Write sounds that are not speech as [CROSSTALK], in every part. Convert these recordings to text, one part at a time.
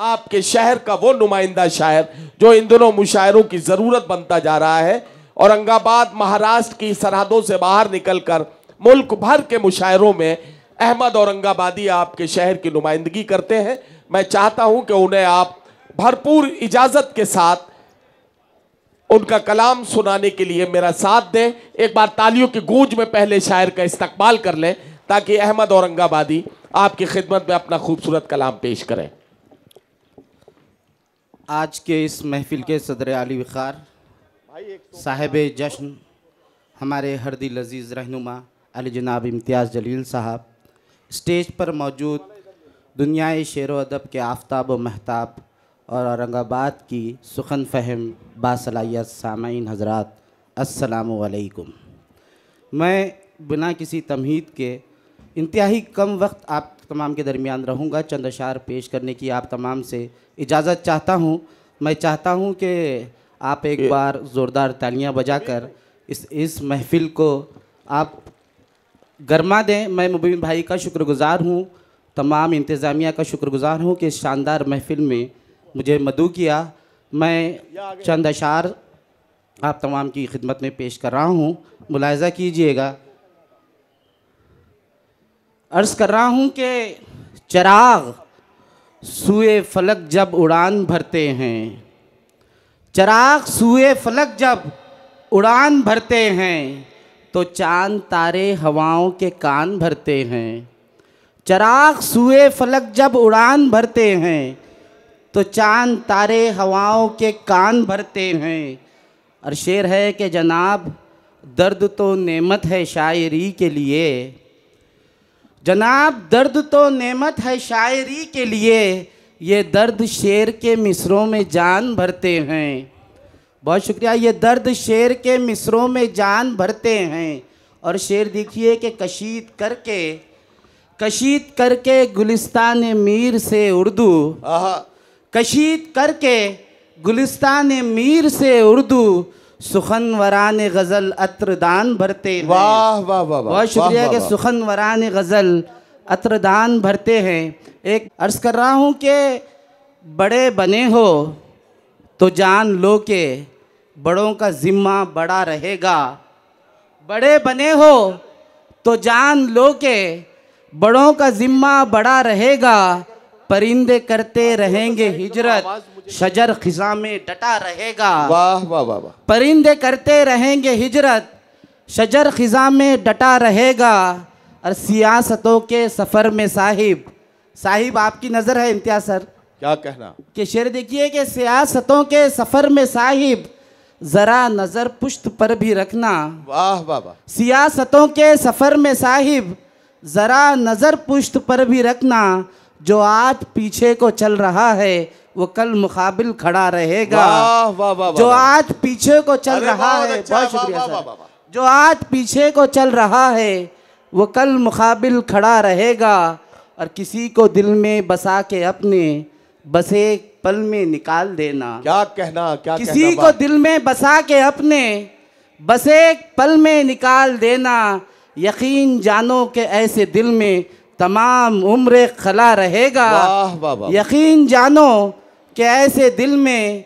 आपके शहर का वो नुमाइंदा शायर जो इन दोनों मुशायरों की ज़रूरत बनता जा रहा है औरंगाबाद महाराष्ट्र की सरहदों से बाहर निकलकर मुल्क भर के मुशायरों में अहमद औरंगाबादी आपके शहर की नुमाइंदगी करते हैं मैं चाहता हूं कि उन्हें आप भरपूर इजाज़त के साथ उनका कलाम सुनाने के लिए मेरा साथ दें एक बार तालियों की गूंज में पहले शायर का इस्तकबाल कर लें ताकि अहमद औरंगाबादी आपकी खिदमत में अपना खूबसूरत कलाम पेश करें आज के इस महफिल के सदर आली वक़ार साहेब जश्न हमारे हरदी लजीज़ रहनुमा अली जनाब इम्तियाज़ जलील साहब स्टेज पर मौजूद दुनियाए शेर व अदब के आफ्ताब व महताब और औरंगाबाद की सुखन फहम बासलाहियत सामीन हजरात वालेकुम मैं बिना किसी तमहीद के इंतहाई कम वक्त आप तमाम के दरमियान रहूँगा चंद अशार पेश करने की आप तमाम से इजाज़त चाहता हूँ मैं चाहता हूँ कि आप एक बार ज़ोरदार तालियां बजाकर इस इस महफिल को आप गरमा दें मैं मुबीन भाई का शुक्रगुज़ार हूँ तमाम इंतज़ामिया का शुक्रगुज़ार हूँ कि इस शानदार महफिल में मुझे मदू किया मैं चंद अशार आप तमाम की खिदमत में पेश कर रहा हूँ मुलायजा कीजिएगा अर्ज़ कर रहा हूँ कि चराग सुए फलक जब उड़ान भरते हैं चराग सुए फलक जब उड़ान भरते हैं तो चांद तारे हवाओं के कान भरते हैं चराग सुए फलक जब उड़ान भरते हैं तो चांद तारे हवाओं के कान भरते हैं और शेर है कि जनाब दर्द तो नेमत है शायरी के लिए जनाब दर्द तो नेमत है शायरी के लिए ये दर्द शेर के मिसरों में जान भरते हैं बहुत शुक्रिया ये दर्द शेर के मिसरों में जान भरते हैं और शेर देखिए कि कशीद करके कशीद करके गुलिस्तान मीर से उर्दू कशीद करके गुलिस्तान मीर से उर्दू सुखन वरान गज़ल अत्रदान भरते वाह वाह वाह बहुत शुक्रिया के सुखन वरान गज़ल अत्रदान भरते हैं एक अर्ज़ कर रहा हूँ कि बड़े बने हो तो जान लो के बड़ों का ज़िम्मा बड़ा रहेगा बड़े बने हो तो जान लो के बड़ों का ज़िम्मा बड़ा रहेगा परिंदे करते रहेंगे हिजरत शजर खिजा में डटा रहेगा वाह वाह वाह वाह परिंदे करते रहेंगे हिजरत शजर खिजा में डटा रहेगा और सियासतों के सफ़र में साहिब साहिब आपकी नज़र है इम्तिया सर क्या कहना कि शेर देखिए कि सियासतों के सफ़र में साहिब ज़रा नज़र पुश्त पर भी रखना वाह वाह वाह सियासतों के सफ़र में साहिब ज़रा नज़र पुश्त पर भी रखना जो आज पीछे को चल रहा है वो कल मुकाबिल खड़ा रहेगा जो आज पीछे को चल रहा है अच्छा, बहुत शुक्रिया जो आज पीछे को चल रहा है वो कल मुकाबिल खड़ा रहेगा और किसी को दिल में बसा के अपने बसे पल में निकाल देना क्या कहना क्या किसी कहना को दिल में बसा के अपने बसे पल में निकाल देना यकीन जानो के ऐसे दिल में तमाम उम्र खला रहेगा यकीन जानो कि ऐसे दिल में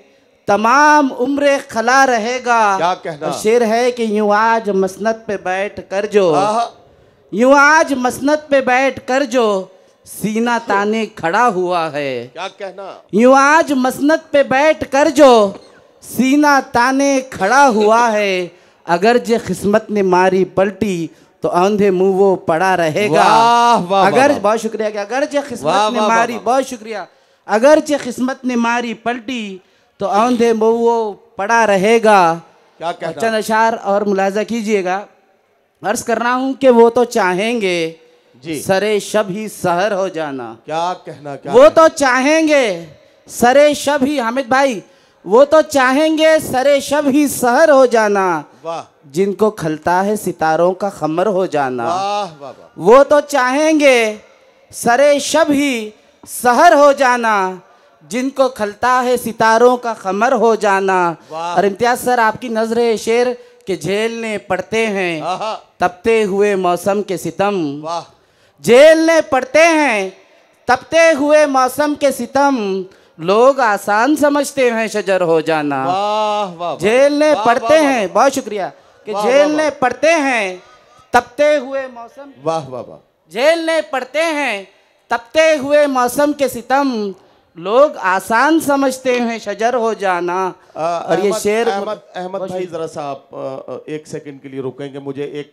तमाम उम्र खला रहेगा क्या शेर है कि यूं आज मसनत पे बैठ कर जो यूं आज मसनत पे बैठ कर जो सीना ताने खड़ा हुआ है क्या कहना यूं आज मसनत पे बैठ कर जो सीना ताने खड़ा हुआ है अगर जे किस्मत ने मारी पलटी तो अंधे मुंह वो पड़ा रहेगा वाह अगर बहुत शुक्रिया कि अगर जे किस्मत ने मारी बहुत शुक्रिया अगर जे किस्मत ने मारी पलटी तो अंधे मुंह वो पड़ा रहेगा क्या क्या चंद अशार और मुलाजा कीजिएगा अर्ज कर रहा हूँ कि वो तो चाहेंगे जी सरे शब ही सहर हो जाना क्या कहना क्या वो कहना? तो चाहेंगे सरे शब ही हामिद भाई तो वो तो चाहेंगे सरे शब ही सहर हो जाना जिनको खलता है सितारों का खमर हो जाना वो तो चाहेंगे सरे शब ही सहर हो जाना जिनको खलता है सितारों का खमर हो जाना और इम्तियाज सर आपकी नजर है शेर के झेलने पड़ते हैं तपते हुए मौसम के सितम झेलने पड़ते हैं तपते हुए मौसम के सितम लोग आसान समझते हैं शजर हो जाना झेलने पड़ते हैं बहुत शुक्रिया कि झेलने पड़ते हैं तपते हुए मौसम वाह वाह वाह झेलने पड़ते हैं तपते हुए मौसम के सितम लोग आसान समझते हैं शजर हो जाना आ, और ये शेर अहमद अहमद भाई जरा सा आप एक सेकंड के लिए रुकेंगे मुझे एक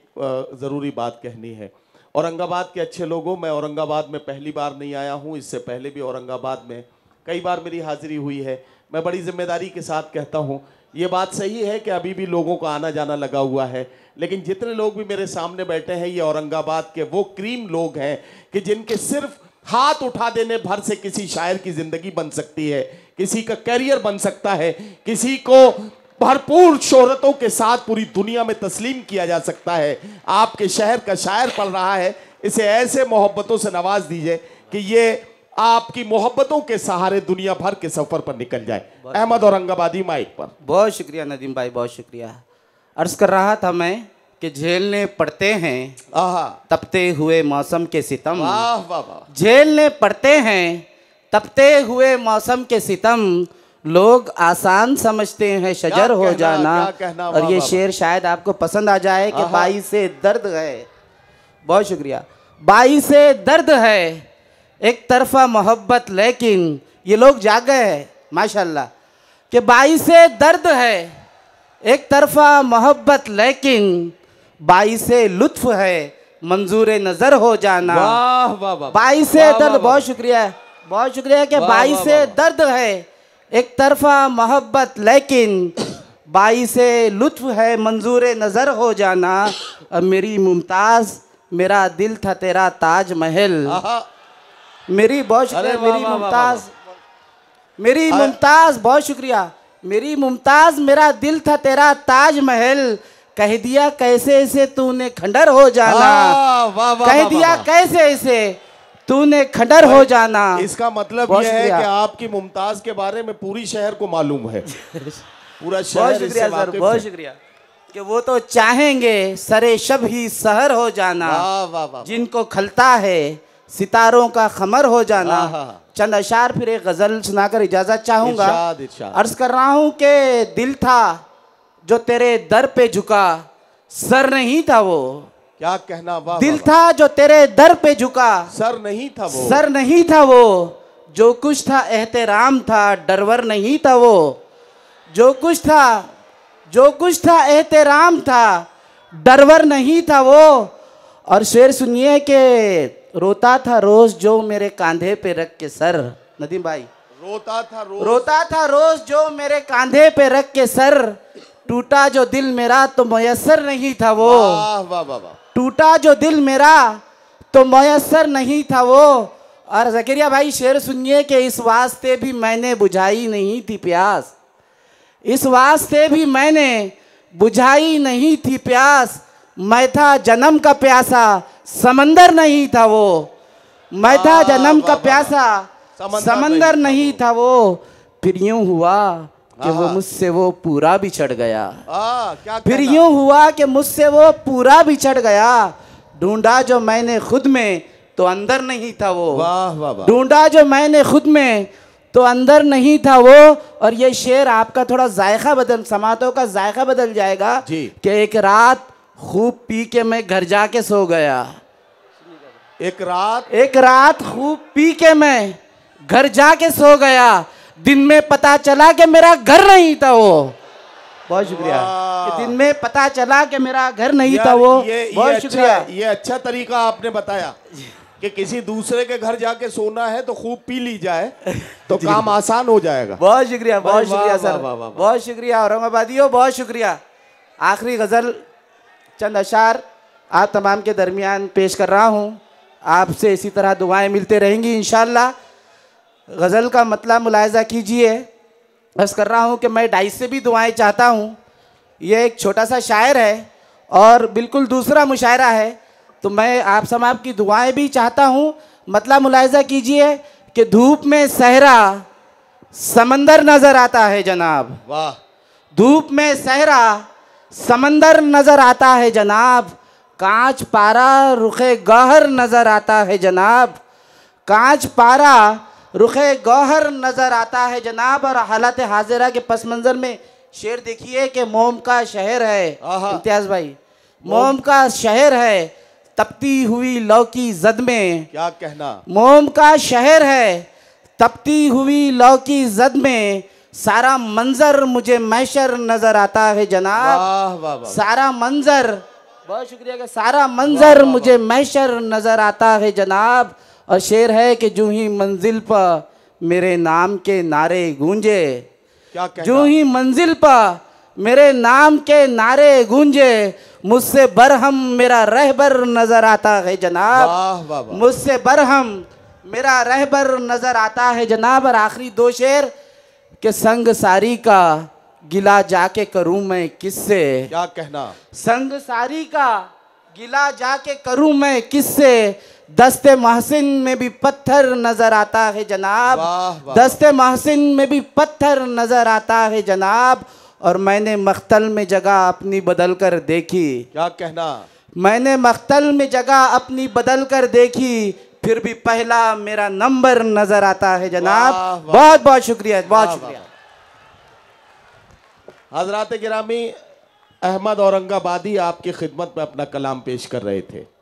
ज़रूरी बात कहनी है औरंगाबाद के अच्छे लोगों मैं औरंगाबाद में पहली बार नहीं आया हूँ इससे पहले भी औरंगाबाद में कई बार मेरी हाजिरी हुई है मैं बड़ी जिम्मेदारी के साथ कहता हूँ ये बात सही है कि अभी भी लोगों को आना जाना लगा हुआ है लेकिन जितने लोग भी मेरे सामने बैठे हैं ये औरंगाबाद के वो क्रीम लोग हैं कि जिनके सिर्फ हाथ उठा देने भर से किसी शायर की ज़िंदगी बन सकती है किसी का करियर बन सकता है किसी को भरपूर शोहरतों के साथ पूरी दुनिया में तस्लीम किया जा सकता है आपके शहर का शायर पढ़ रहा है इसे ऐसे मोहब्बतों से नवाज दीजिए कि ये आपकी मोहब्बतों के सहारे दुनिया भर के सफर पर निकल जाए अहमद औरंगाबादी माइक पर बहुत शुक्रिया नदीम भाई बहुत शुक्रिया अर्ज कर रहा था मैं कि झेलने पड़ते हैं तपते हुए मौसम के सितम झेलने पड़ते हैं तपते हुए मौसम के सितम लोग आसान समझते हैं शजर हो कहना, जाना कहना, और ये शेर शायद आपको पसंद आ जाए कि बाई से दर्द है बहुत शुक्रिया बाई से दर्द है एक तरफा मोहब्बत लेकिन ये लोग जाग गए हैं माशाल्लाह कि बाई से दर्द है एक तरफा मोहब्बत लेकिन बाई से लुत्फ है मंजूर नज़र हो जाना बाई से दर्द बहुत शुक्रिया बहुत शुक्रिया कि बाई से दर्द है एक तरफा मोहब्बत लेकिन बाई से लुत्फ है मंजूर नज़र हो जाना मेरी मुमताज़ मेरा दिल था तेरा ताज महल मेरी बहुत शुक्रिया मेरी मुमताज मेरी मुमताज बहुत शुक्रिया मेरी मुमताज मेरा दिल था तेरा ताज महल कह दिया कैसे इसे तूने खंडर हो जाना वाह वाह कह दिया कैसे इसे तूने खंडर हो जाना इसका मतलब यह है कि आपकी मुमताज के बारे में पूरी शहर को मालूम है [LAUGHS] पूरा शहर बहुत शुक्रिया सर बहुत शुक्रिया कि वो तो चाहेंगे सरे शब ही शहर हो जाना वाह वाह जिनको खलता है सितारों का खमर हो जाना चंद अशार फिर एक गज़ल सुनाकर इजाज़त चाहूंगा अर्ज़ कर रहा हूं कि दिल था जो तेरे दर पे झुका सर नहीं था वो क्या कहना बा, दिल था जो तेरे दर पे झुका सर नहीं था वो सर नहीं था वो जो कुछ था एहतराम था डरवर नहीं था वो जो कुछ था जो कुछ था एहतराम था डरवर नहीं था वो और शेर सुनिए कि रोता था रोज जो मेरे कांधे पे रख के सर नदीम भाई रोता था रोज रोता था रोज जो मेरे कांधे पे रख के सर टूटा जो दिल मेरा तो मयसर नहीं था वो टूटा जो दिल मेरा तो मयसर नहीं था वो और जकरिया भाई शेर सुनिए कि इस वास्ते भी मैंने बुझाई नहीं थी प्यास इस वास्ते भी मैंने बुझाई नहीं थी प्यास मैं था जन्म का प्यासा समंदर नहीं था वो मैं था जन्म का प्यासा समंदर नहीं था वो फिर यूं हुआ कि वो हाँ। मुझसे वो पूरा भी चढ़ गया आ, क्या फिर यूं हुआ कि मुझसे वो पूरा भी चढ़ गया ढूंढा जो मैंने खुद में तो अंदर नहीं था वो ढूंढा जो मैंने खुद में तो अंदर नहीं था वो और ये शेर आपका थोड़ा जायका बदल समातों का जायका बदल जाएगा कि एक रात खूब पी के मैं घर जाके सो गया एक रात एक रात खूब पी के मैं घर जाके सो गया दिन में पता चला कि मेरा घर नहीं था वो बहुत शुक्रिया दिन में पता चला कि मेरा घर नहीं था वो ये, बहुत अच्छा- शुक्रिया ये अच्छा तरीका आपने बताया कि किसी दूसरे के घर जाके सोना है तो खूब पी ली जाए [LAUGHS] तो काम आसान हो जाएगा बहुत शुक्रिया बहुत शुक्रिया सर बहुत शुक्रिया औरंगाबादी बहुत शुक्रिया आखिरी गज़ल चंद अशार आप तमाम के दरमियान पेश कर रहा हूँ आपसे इसी तरह दुआएं मिलते रहेंगी इन गज़ल का मतलब मुलायजा कीजिए बस कर रहा हूँ कि मैं डाई से भी दुआएं चाहता हूँ यह एक छोटा सा शायर है और बिल्कुल दूसरा मुशायरा है तो मैं आप सब आपकी दुआएं भी चाहता हूँ मतलब मुलायजा कीजिए कि धूप में सहरा समंदर नज़र आता है जनाब वाह धूप में सहरा समंदर नज़र आता है जनाब कांच पारा रुखे गहर नज़र आता है जनाब कांच पारा रुखे गहर नज़र आता है जनाब और हालत हाजिरा के पस मंज़र में शेर देखिए कि मोम का शहर है इम्तियाज भाई मोम का शहर है तपती हुई लौ की जद में क्या कहना मोम का शहर है तपती हुई लौ की जद में सारा मंजर मुझे मैशर नजर आता है जनाब वाह वाह सारा मंजर बहुत शुक्रिया का सारा मंजर मुझे मैशर नज़र आता है जनाब और शेर है कि जूँ ही मंजिल पर मेरे नाम के नारे गूंजे क्या जूँ ही मंजिल पर मेरे नाम के नारे गूंजे मुझसे बरहम मेरा रहबर नज़र आता है जनाब मुझसे बरहम मेरा रहबर नज़र आता है जनाब और आखिरी दो शेर के संग सारी का गिला जाके करूं मैं किससे क्या कहना संग सारी का गिला जाके करूं मैं किससे दस्ते महसिन में भी पत्थर नजर आता है जनाब दस्ते महसिन में भी पत्थर नजर आता है जनाब और मैंने मख्तल में जगह अपनी बदल कर देखी क्या कहना मैंने मख्तल में जगह अपनी बदल कर देखी फिर भी पहला मेरा नंबर नजर आता है जनाब वाह, वाह। बहुत बहुत शुक्रिया बहुत शुक्रिया हजरात गिरामी अहमद औरंगाबादी आपकी खिदमत में अपना कलाम पेश कर रहे थे